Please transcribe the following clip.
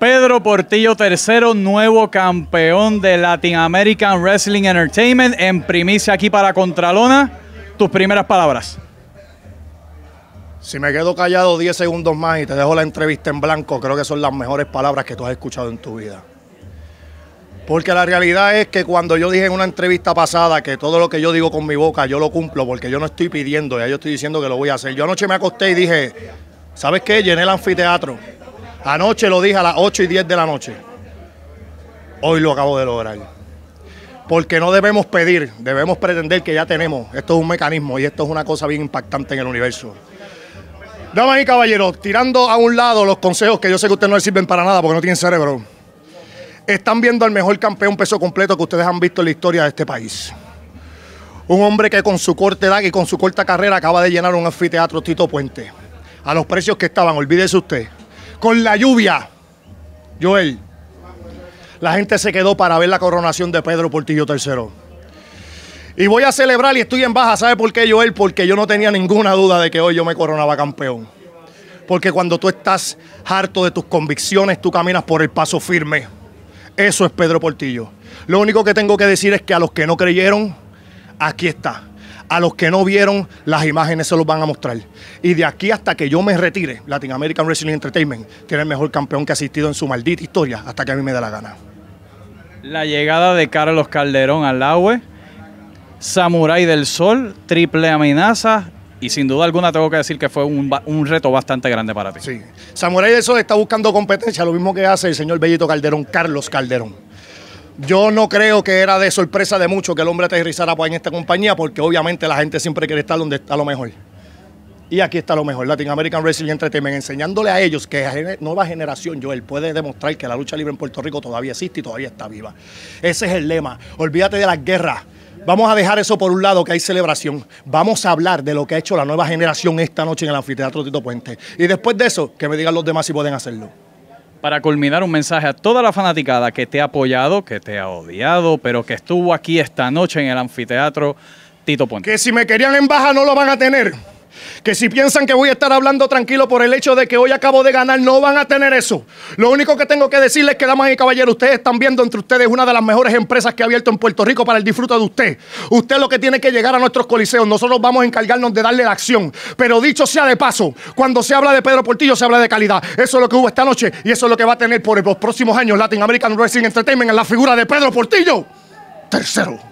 Pedro Portillo III, nuevo campeón de Latin American Wrestling Entertainment, en primicia aquí para Contralona. Tus primeras palabras. Si me quedo callado 10 segundos más y te dejo la entrevista en blanco, creo que son las mejores palabras que tú has escuchado en tu vida. Porque la realidad es que cuando yo dije en una entrevista pasada que todo lo que yo digo con mi boca yo lo cumplo porque yo no estoy pidiendo, ya yo estoy diciendo que lo voy a hacer. Yo anoche me acosté y dije, ¿sabes qué? Llené el anfiteatro Anoche lo dije a las 8 y 10 de la noche. Hoy lo acabo de lograr. Porque no debemos pedir, debemos pretender que ya tenemos. Esto es un mecanismo y esto es una cosa bien impactante en el universo. Damas y caballeros, tirando a un lado los consejos que yo sé que ustedes no les sirven para nada porque no tienen cerebro. Están viendo al mejor campeón peso completo que ustedes han visto en la historia de este país. Un hombre que con su corta edad y con su corta carrera acaba de llenar un anfiteatro Tito Puente. A los precios que estaban, olvídese usted con la lluvia. Joel, la gente se quedó para ver la coronación de Pedro Portillo III. Y voy a celebrar y estoy en baja. ¿Sabe por qué, Joel? Porque yo no tenía ninguna duda de que hoy yo me coronaba campeón. Porque cuando tú estás harto de tus convicciones, tú caminas por el paso firme. Eso es Pedro Portillo. Lo único que tengo que decir es que a los que no creyeron, aquí está a los que no vieron, las imágenes se los van a mostrar. Y de aquí hasta que yo me retire, Latin American Wrestling Entertainment tiene el mejor campeón que ha asistido en su maldita historia, hasta que a mí me da la gana. La llegada de Carlos Calderón al Aue, Samurai del Sol, triple amenaza, y sin duda alguna tengo que decir que fue un, un, reto bastante grande para ti. Sí. Samurai del Sol está buscando competencia, lo mismo que hace el señor Bellito Calderón, Carlos Calderón. Yo no creo que era de sorpresa de mucho que el hombre aterrizara pues, en esta compañía, porque obviamente la gente siempre quiere estar donde está lo mejor. Y aquí está lo mejor, Latin American Wrestling Entertainment, enseñándole a ellos que la nueva generación, Joel, puede demostrar que la lucha libre en Puerto Rico todavía existe y todavía está viva. Ese es el lema. Olvídate de las guerras. Vamos a dejar eso por un lado, que hay celebración. Vamos a hablar de lo que ha hecho la nueva generación esta noche en el anfiteatro Tito Puente. Y después de eso, que me digan los demás si pueden hacerlo para culminar un mensaje a toda la fanaticada que te ha apoyado, que te ha odiado, pero que estuvo aquí esta noche en el anfiteatro Tito Puente. Que si me querían en baja no lo van a tener. Que si piensan que voy a estar hablando tranquilo por el hecho de que hoy acabo de ganar, no van a tener eso. Lo único que tengo que decirles es que, damas y caballeros, ustedes están viendo entre ustedes una de las mejores empresas que ha abierto en Puerto Rico para el disfrute de usted. Usted lo que tiene que llegar a nuestros coliseos. Nosotros vamos a encargarnos de darle la acción. Pero dicho sea de paso, cuando se habla de Pedro Portillo, se habla de calidad. Eso es lo que hubo esta noche y eso es lo que va a tener por los próximos años Latin American Wrestling Entertainment en la figura de Pedro Portillo. Tercero.